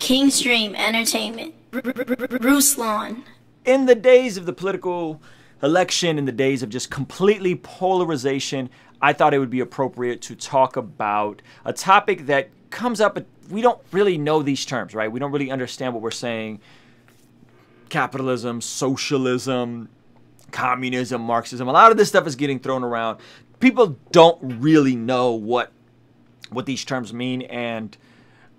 Kingstream Entertainment, Bruce Ruslan. In the days of the political election, in the days of just completely polarization, I thought it would be appropriate to talk about a topic that comes up, but we don't really know these terms, right? We don't really understand what we're saying. Capitalism, socialism, communism, Marxism, a lot of this stuff is getting thrown around. People don't really know what what these terms mean and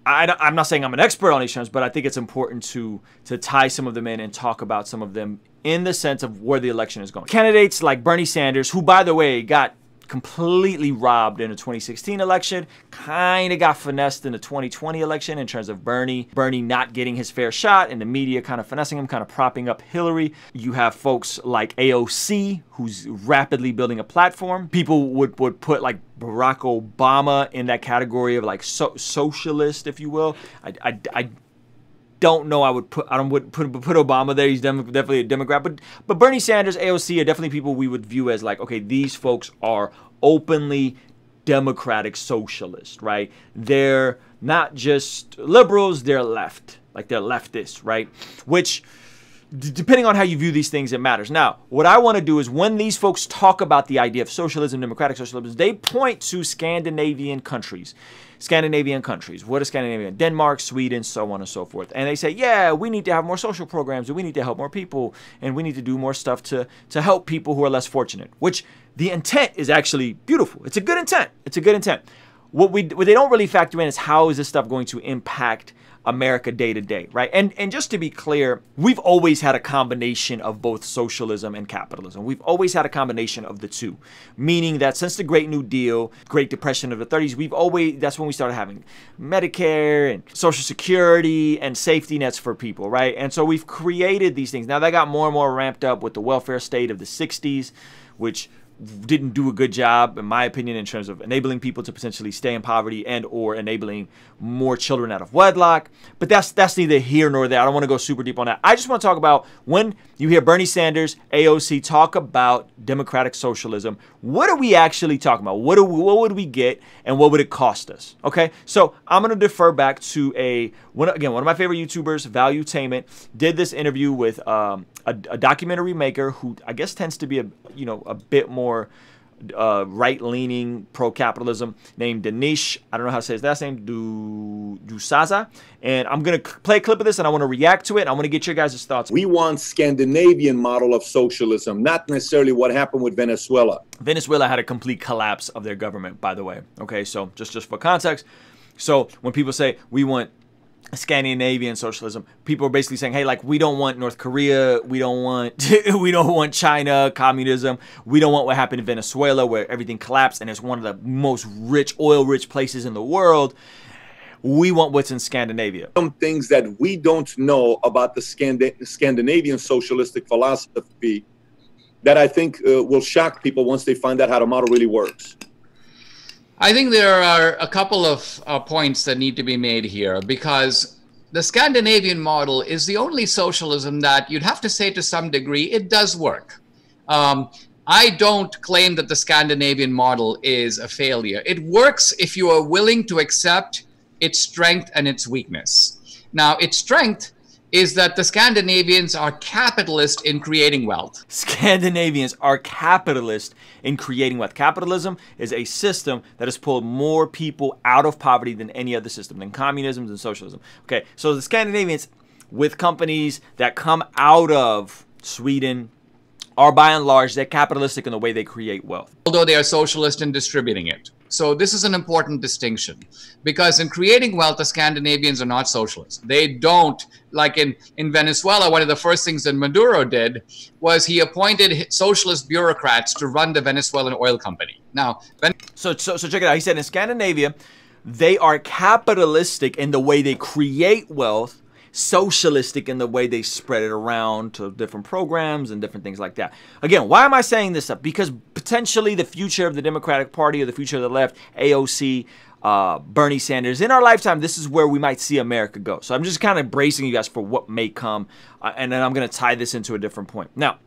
I, am not saying I'm an expert on these terms, but I think it's important to to tie some of them in and talk about some of them in the sense of where the election is going. Candidates like Bernie Sanders, who by the way got completely robbed in the 2016 election, kind of got finessed in the 2020 election in terms of Bernie. Bernie not getting his fair shot and the media kind of finessing him, kind of propping up Hillary. You have folks like AOC, who's rapidly building a platform. People would, would put like Barack Obama in that category of like so socialist, if you will. I, I, I don't know I would put I don't would put put Obama there. He's definitely a Democrat, but but Bernie Sanders, AOC are definitely people we would view as like okay, these folks are openly democratic socialist, right? They're not just liberals, they're left. Like they're leftists, right? Which D depending on how you view these things, it matters. Now, what I want to do is when these folks talk about the idea of socialism, democratic socialism, they point to Scandinavian countries. Scandinavian countries. What is Scandinavian? Denmark, Sweden, so on and so forth. And they say, yeah, we need to have more social programs and we need to help more people and we need to do more stuff to, to help people who are less fortunate, which the intent is actually beautiful. It's a good intent. It's a good intent. What, we, what they don't really factor in is how is this stuff going to impact America day to day, right? And and just to be clear, we've always had a combination of both socialism and capitalism. We've always had a combination of the two, meaning that since the Great New Deal, Great Depression of the 30s, we've always that's when we started having Medicare and Social Security and safety nets for people, right? And so we've created these things. Now that got more and more ramped up with the welfare state of the 60s, which didn't do a good job, in my opinion, in terms of enabling people to potentially stay in poverty and or enabling more children out of wedlock. But that's that's neither here nor there. I don't want to go super deep on that. I just want to talk about when you hear Bernie Sanders, AOC talk about democratic socialism. What are we actually talking about? What we, what would we get and what would it cost us? Okay, so I'm gonna defer back to a one again one of my favorite YouTubers, Valuetainment, did this interview with um, a, a documentary maker who I guess tends to be a you know a bit more more uh, right-leaning pro-capitalism named Danish. I don't know how to say his last name. Du Dusaza. And I'm gonna play a clip of this, and I want to react to it. I want to get your guys' thoughts. We want Scandinavian model of socialism, not necessarily what happened with Venezuela. Venezuela had a complete collapse of their government, by the way. Okay, so just just for context. So when people say we want Scandinavian socialism. People are basically saying, "Hey, like we don't want North Korea, we don't want we don't want China communism, we don't want what happened in Venezuela where everything collapsed and it's one of the most rich oil-rich places in the world. We want what's in Scandinavia." Some things that we don't know about the Scandinavian socialistic philosophy that I think uh, will shock people once they find out how the model really works. I think there are a couple of uh, points that need to be made here because the Scandinavian model is the only socialism that you'd have to say to some degree it does work. Um, I don't claim that the Scandinavian model is a failure. It works if you are willing to accept its strength and its weakness. Now, its strength is that the Scandinavians are capitalist in creating wealth. Scandinavians are capitalist in creating wealth. Capitalism is a system that has pulled more people out of poverty than any other system, than communism and socialism. Okay, so the Scandinavians with companies that come out of Sweden are by and large, they're capitalistic in the way they create wealth. Although they are socialist in distributing it. So this is an important distinction because in creating wealth, the Scandinavians are not socialists. They don't like in in Venezuela. One of the first things that Maduro did was he appointed socialist bureaucrats to run the Venezuelan oil company. Now, so, so so check it out. He said in Scandinavia, they are capitalistic in the way they create wealth socialistic in the way they spread it around to different programs and different things like that. Again, why am I saying this up? Because potentially the future of the Democratic Party or the future of the left, AOC, uh, Bernie Sanders. In our lifetime, this is where we might see America go. So I'm just kind of bracing you guys for what may come. Uh, and then I'm going to tie this into a different point. Now,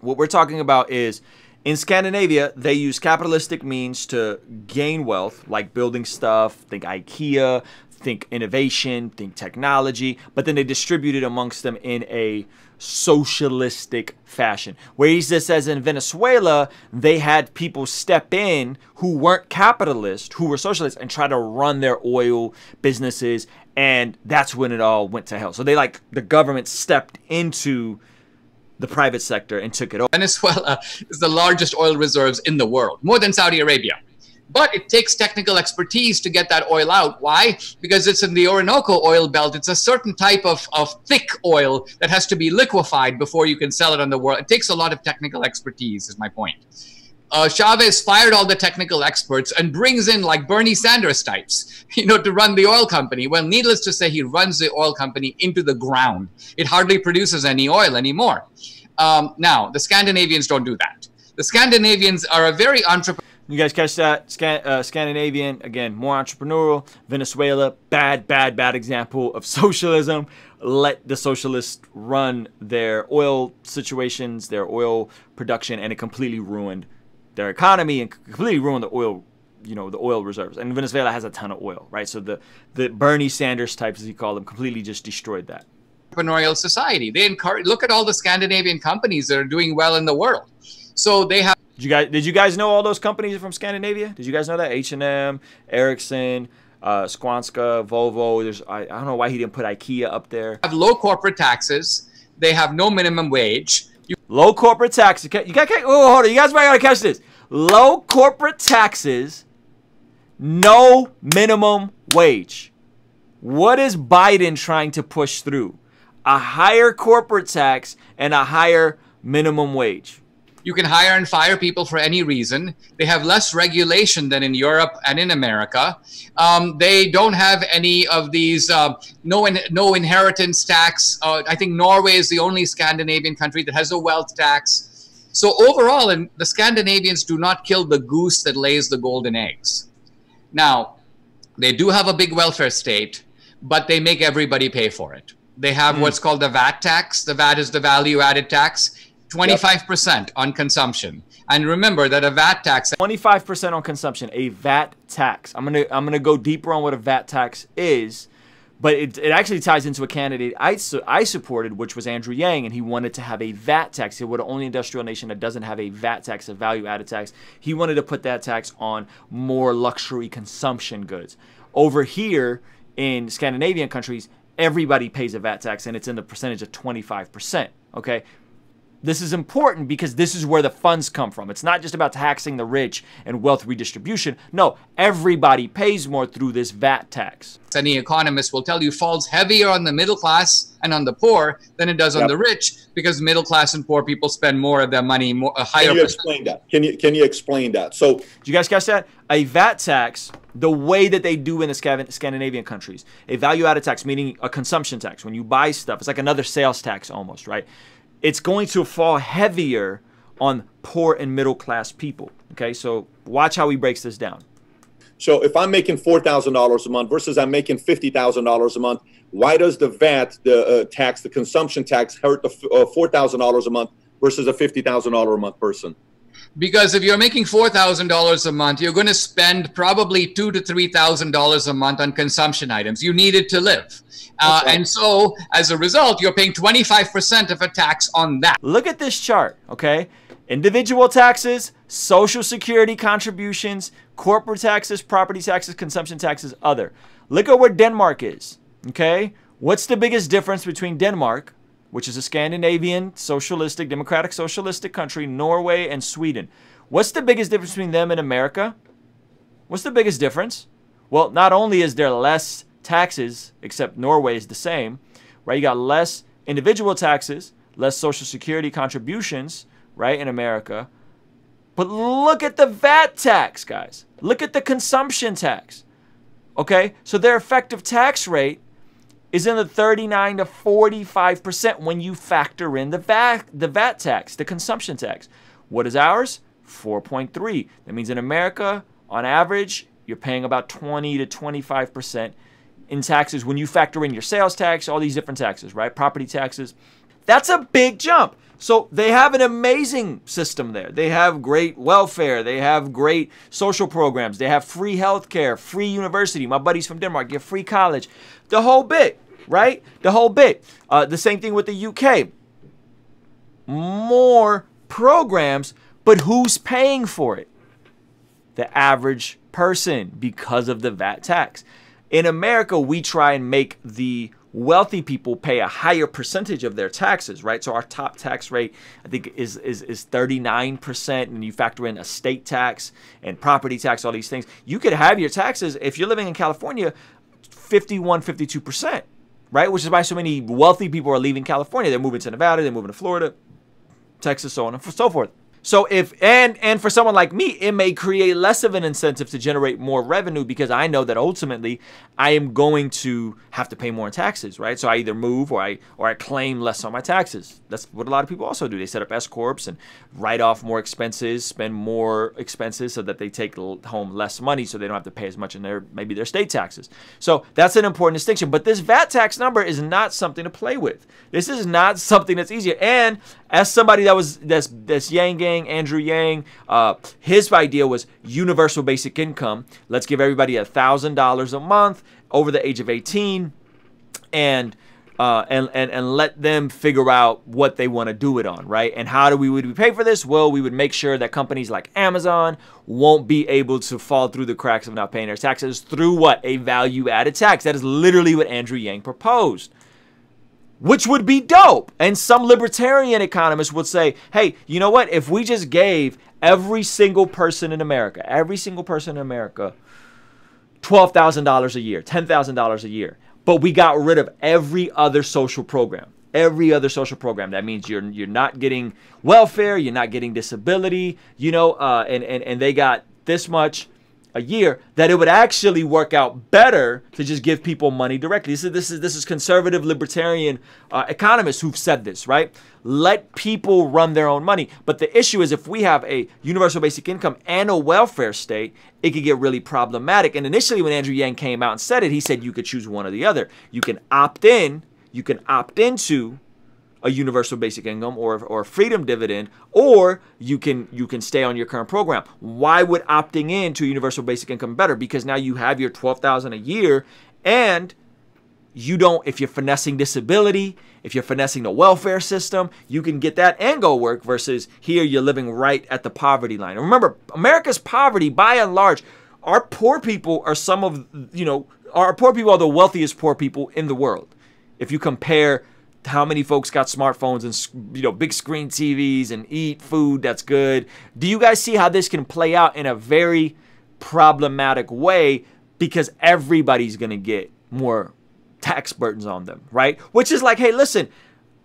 what we're talking about is in Scandinavia, they use capitalistic means to gain wealth, like building stuff, think IKEA, think innovation, think technology, but then they distribute it amongst them in a socialistic fashion. Whereas this as in Venezuela, they had people step in who weren't capitalist, who were socialists, and try to run their oil businesses, and that's when it all went to hell. So they like the government stepped into the private sector and took it over. Venezuela is the largest oil reserves in the world, more than Saudi Arabia. But it takes technical expertise to get that oil out. Why? Because it's in the Orinoco oil belt. It's a certain type of, of thick oil that has to be liquefied before you can sell it on the world. It takes a lot of technical expertise, is my point. Uh, Chavez fired all the technical experts and brings in like Bernie Sanders types, you know, to run the oil company. Well, needless to say, he runs the oil company into the ground. It hardly produces any oil anymore. Um, now, the Scandinavians don't do that. The Scandinavians are a very entrepreneurial. You guys catch that? Scan, uh, Scandinavian, again, more entrepreneurial. Venezuela, bad, bad, bad example of socialism. Let the socialists run their oil situations, their oil production, and it completely ruined their economy and completely ruined the oil you know the oil reserves and venezuela has a ton of oil right so the the bernie sanders types as you call them completely just destroyed that entrepreneurial society they encourage look at all the scandinavian companies that are doing well in the world so they have did you guys did you guys know all those companies from Scandinavia? Did you guys know that H and M, Ericsson, uh, Skanska, Volvo? There's I, I don't know why he didn't put IKEA up there. Have low corporate taxes. They have no minimum wage. You low corporate taxes. You got oh hold on. You guys might gotta catch this. Low corporate taxes, no minimum wage. What is Biden trying to push through? A higher corporate tax and a higher minimum wage. You can hire and fire people for any reason. They have less regulation than in Europe and in America. Um, they don't have any of these uh, no in, no inheritance tax. Uh, I think Norway is the only Scandinavian country that has a wealth tax. So overall, the Scandinavians do not kill the goose that lays the golden eggs. Now, they do have a big welfare state, but they make everybody pay for it. They have mm. what's called the VAT tax. The VAT is the value added tax. 25% yep. on consumption. And remember that a VAT tax 25% on consumption, a VAT tax. I'm going to I'm going to go deeper on what a VAT tax is, but it, it actually ties into a candidate I su- I supported which was Andrew Yang and he wanted to have a VAT tax. He was the only industrial nation that doesn't have a VAT tax, a value added tax. He wanted to put that tax on more luxury consumption goods. Over here in Scandinavian countries, everybody pays a VAT tax and it's in the percentage of 25%, okay? This is important because this is where the funds come from. It's not just about taxing the rich and wealth redistribution. No, everybody pays more through this VAT tax. Any economist will tell you falls heavier on the middle class and on the poor than it does yep. on the rich because middle class and poor people spend more of their money, more a higher. Can you explain that? Can you can you explain that? So, do you guys catch that? A VAT tax the way that they do in the Scandinavian countries. A value added tax, meaning a consumption tax. When you buy stuff, it's like another sales tax almost, right? it's going to fall heavier on poor and middle class people. Okay, so watch how he breaks this down. So if I'm making four thousand dollars a month versus I'm making fifty thousand dollars a month, why does the VAT, the uh, tax, the consumption tax, hurt the uh, four thousand dollars a month versus a fifty thousand dollar a month person? because if you're making $4000 a month you're going to spend probably two to $3000 a month on consumption items you need it to live uh, and so as a result you're paying 25% of a tax on that look at this chart okay individual taxes social security contributions corporate taxes property taxes consumption taxes other look at where denmark is okay what's the biggest difference between denmark which is a Scandinavian, socialistic, democratic, socialistic country, Norway and Sweden. What's the biggest difference between them and America? What's the biggest difference? Well, not only is there less taxes, except Norway is the same, right? You got less individual taxes, less social security contributions, right, in America. But look at the VAT tax, guys. Look at the consumption tax. Okay? So their effective tax rate is in the 39 to 45% when you factor in the VAT, the VAT tax, the consumption tax. What is ours? 4.3. That means in America, on average, you're paying about 20 to 25% in taxes when you factor in your sales tax, all these different taxes, right? Property taxes. That's a big jump. So they have an amazing system there. They have great welfare. They have great social programs. They have free healthcare, free university. My buddies from Denmark get free college, the whole bit right? The whole bit. Uh, the same thing with the UK. More programs, but who's paying for it? The average person because of the VAT tax. In America, we try and make the wealthy people pay a higher percentage of their taxes, right? So our top tax rate, I think, is is is 39%, and you factor in estate tax and property tax, all these things. You could have your taxes if you're living in California, 51, 52% right? Which is why so many wealthy people are leaving California. They're moving to Nevada, they're moving to Florida, Texas, so on and so forth. So if and and for someone like me, it may create less of an incentive to generate more revenue because I know that ultimately I am going to have to pay more in taxes, right? So I either move or I or I claim less on my taxes. That's what a lot of people also do. They set up S corps and write off more expenses, spend more expenses so that they take home less money, so they don't have to pay as much in their maybe their state taxes. So that's an important distinction. But this VAT tax number is not something to play with. This is not something that's easier. And as somebody that was that's that's yang gang Yang, Andrew Yang, uh, his idea was universal basic income. Let's give everybody a $1,000 a month over the age of 18 and uh, and, and, and let them figure out what they want to do it on, right? And how do we would we pay for this? Well, we would make sure that companies like Amazon won't be able to fall through the cracks of not paying their taxes through what? A value added tax. That is literally what Andrew Yang proposed which would be dope. And some libertarian economists would say, hey, you know what? If we just gave every single person in America, every single person in America, $12,000 a year, $10,000 a year, but we got rid of every other social program. Every other social program. That means you're you're not getting welfare, you're not getting disability, you know, uh, and, and and they got this much a year that it would actually work out better to just give people money directly. This is this is this is conservative libertarian uh, economists who've said this, right? Let people run their own money. But the issue is if we have a universal basic income and a welfare state, it could get really problematic. And initially when Andrew Yang came out and said it, he said you could choose one or the other. You can opt in, you can opt into a universal basic income or or freedom dividend, or you can you can stay on your current program. Why would opting in to universal basic income better? Because now you have your twelve thousand a year, and you don't if you're finessing disability if you're finessing the welfare system you can get that and go work versus here you're living right at the poverty line and remember america's poverty by and large our poor people are some of you know our poor people are the wealthiest poor people in the world if you compare how many folks got smartphones and you know big screen TVs and eat food that's good. Do you guys see how this can play out in a very problematic way because everybody's going to get more tax burdens on them, right? Which is like, hey, listen,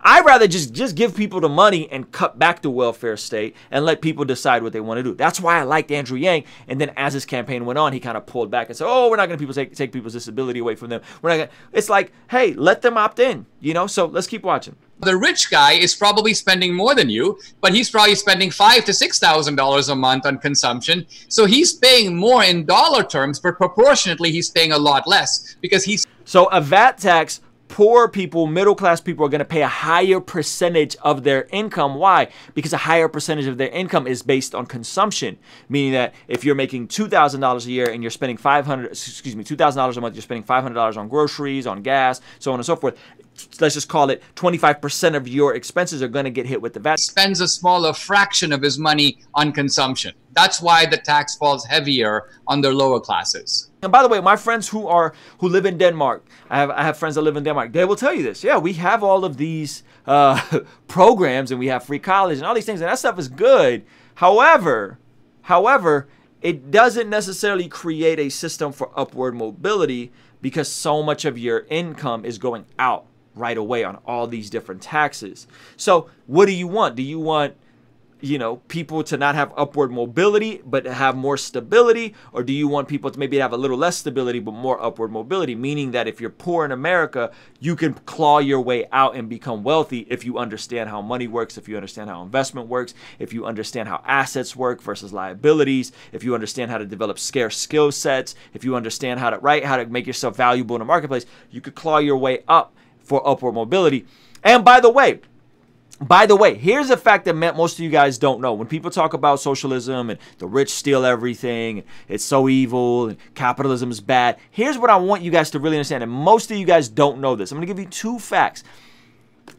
I'd rather just, just give people the money and cut back the welfare state and let people decide what they want to do. That's why I liked Andrew Yang. And then as his campaign went on, he kind of pulled back and said, oh, we're not going to take, take people's disability away from them. We're not gonna, it's like, hey, let them opt in, you know? So let's keep watching. The rich guy is probably spending more than you, but he's probably spending five to six thousand dollars a month on consumption. So he's paying more in dollar terms, but proportionately he's paying a lot less because he's so a VAT tax poor people, middle class people are going to pay a higher percentage of their income. Why? Because a higher percentage of their income is based on consumption, meaning that if you're making $2,000 a year and you're spending 500, excuse me, $2,000 a month, you're spending $500 on groceries, on gas, so on and so forth let's just call it 25% of your expenses are going to get hit with the VAT. Spends a smaller fraction of his money on consumption. That's why the tax falls heavier on the lower classes. And by the way, my friends who are who live in Denmark, I have I have friends that live in Denmark. They will tell you this. Yeah, we have all of these uh, programs and we have free college and all these things and that stuff is good. However, however, it doesn't necessarily create a system for upward mobility because so much of your income is going out right away on all these different taxes. So, what do you want? Do you want you know, people to not have upward mobility but have more stability? Or do you want people to maybe have a little less stability but more upward mobility? Meaning that if you're poor in America, you can claw your way out and become wealthy if you understand how money works, if you understand how investment works, if you understand how assets work versus liabilities, if you understand how to develop scarce skill sets, if you understand how to, write, how to make yourself valuable in a marketplace, you could claw your way up for upward mobility. And by the way, by the way, here's a fact that most of you guys don't know. When people talk about socialism and the rich steal everything, and it's so evil and capitalism is bad, here's what I want you guys to really understand. And most of you guys don't know this. I'm going to give you two facts.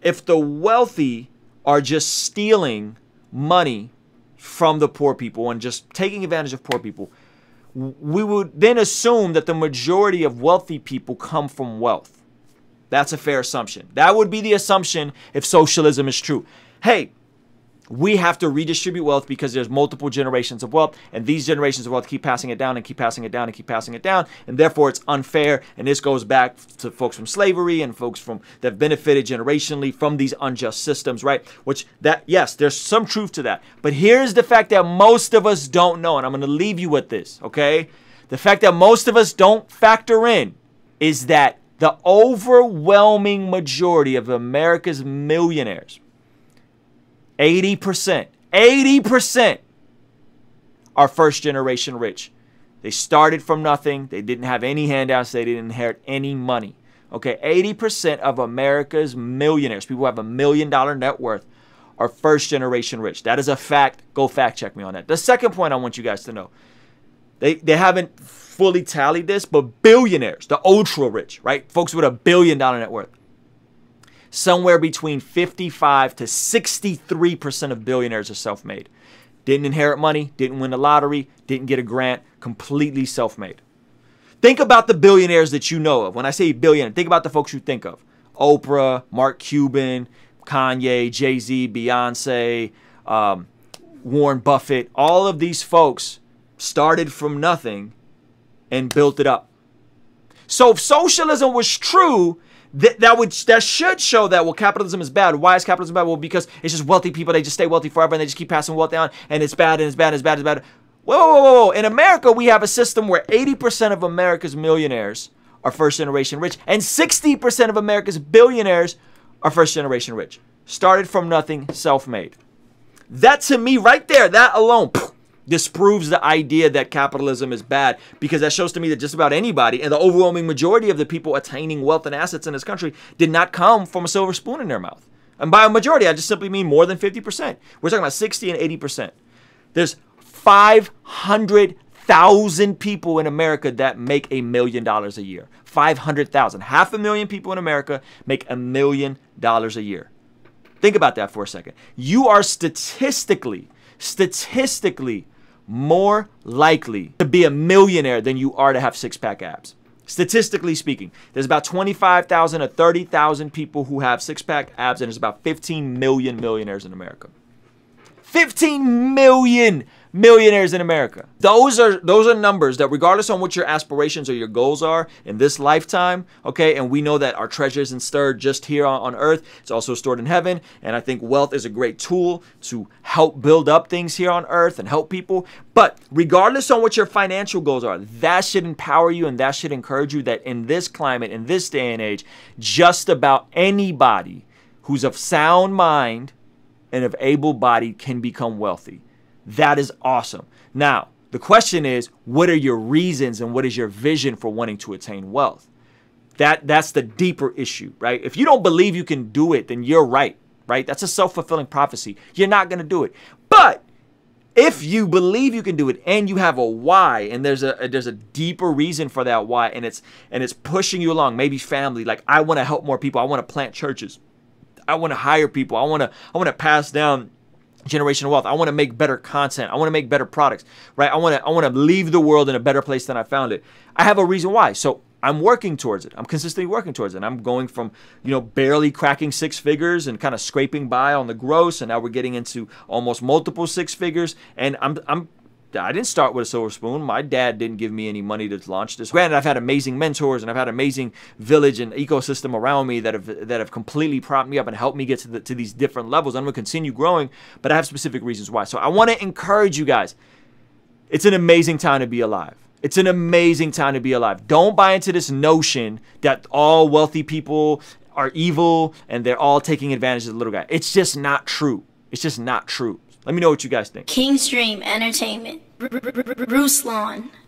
If the wealthy are just stealing money from the poor people and just taking advantage of poor people, we would then assume that the majority of wealthy people come from wealth. That's a fair assumption. That would be the assumption if socialism is true. Hey, we have to redistribute wealth because there's multiple generations of wealth and these generations of wealth keep passing it down and keep passing it down and keep passing it down and therefore it's unfair and this goes back to folks from slavery and folks from that benefited generationally from these unjust systems right which that yes there's some truth to that but here's the fact that most of us don't know and i'm going to leave you with this okay the fact that most of us don't factor in is that the overwhelming majority of America's millionaires, 80%, 80% are first generation rich. They started from nothing. They didn't have any handouts. They didn't inherit any money. Okay, 80% of America's millionaires, people who have a million dollar net worth, are first generation rich. That is a fact. Go fact check me on that. The second point I want you guys to know they they haven't fully tallied this, but billionaires, the ultra rich, right? Folks with a billion dollar net worth. Somewhere between 55 to 63% of billionaires are self-made. Didn't inherit money, didn't win the lottery, didn't get a grant, completely self-made. Think about the billionaires that you know of. When I say billionaire, think about the folks you think of. Oprah, Mark Cuban, Kanye, Jay Z, Beyonce, um, Warren Buffett, all of these folks started from nothing and built it up. So if socialism was true, that, that would that should show that well capitalism is bad. Why is capitalism bad? Well, because it's just wealthy people, they just stay wealthy forever and they just keep passing wealth down and it's bad and it's bad and it's bad and it's bad. Whoa, whoa, whoa, whoa. In America, we have a system where 80% of America's millionaires are first generation rich and 60% of America's billionaires are first generation rich. Started from nothing, self-made. That to me right there, that alone disproves the idea that capitalism is bad because that shows to me that just about anybody and the overwhelming majority of the people attaining wealth and assets in this country did not come from a silver spoon in their mouth. And by a majority, I just simply mean more than 50%. We're talking about 60 and 80%. There's 500,000 people in America that make a million dollars a year. 500,000. Half a million people in America make a million dollars a year. Think about that for a second. You are statistically, statistically more likely to be a millionaire than you are to have six pack abs. Statistically speaking, there's about 25,000 to 30,000 people who have six pack abs, and there's about 15 million millionaires in America. 15 million millionaires in America. Those are those are numbers that regardless on what your aspirations or your goals are in this lifetime, okay, and we know that our treasure isn't stored just here on, on earth, it's also stored in heaven, and I think wealth is a great tool to help build up things here on earth and help people. But regardless on what your financial goals are, that should empower you and that should encourage you that in this climate, in this day and age, just about anybody who's of sound mind and of able body can become wealthy. That is awesome. Now, the question is, what are your reasons and what is your vision for wanting to attain wealth? That that's the deeper issue, right? If you don't believe you can do it, then you're right, right? That's a self-fulfilling prophecy. You're not going to do it. But if you believe you can do it and you have a why and there's a, there's a deeper reason for that why and it's and it's pushing you along, maybe family, like I want to help more people, I want to plant churches. I want to hire people. I want to I want to pass down generational wealth. I want to make better content. I want to make better products, right? I want to I want to leave the world in a better place than I found it. I have a reason why. So I'm working towards it. I'm consistently working towards it. I'm going from, you know, barely cracking six figures and kind of scraping by on the gross and now we're getting into almost multiple six figures and I'm I'm I didn't start with a silver spoon. My dad didn't give me any money to launch this. Granted, I've had amazing mentors and I've had amazing village and ecosystem around me that have that have completely propped me up and helped me get to, the, to these different levels. I'm gonna continue growing, but I have specific reasons why. So I want to encourage you guys. It's an amazing time to be alive. It's an amazing time to be alive. Don't buy into this notion that all wealthy people are evil and they're all taking advantage of the little guy. It's just not true. It's just not true. Let me know what you guys think. Kingstream Entertainment, Bruce Ruslan.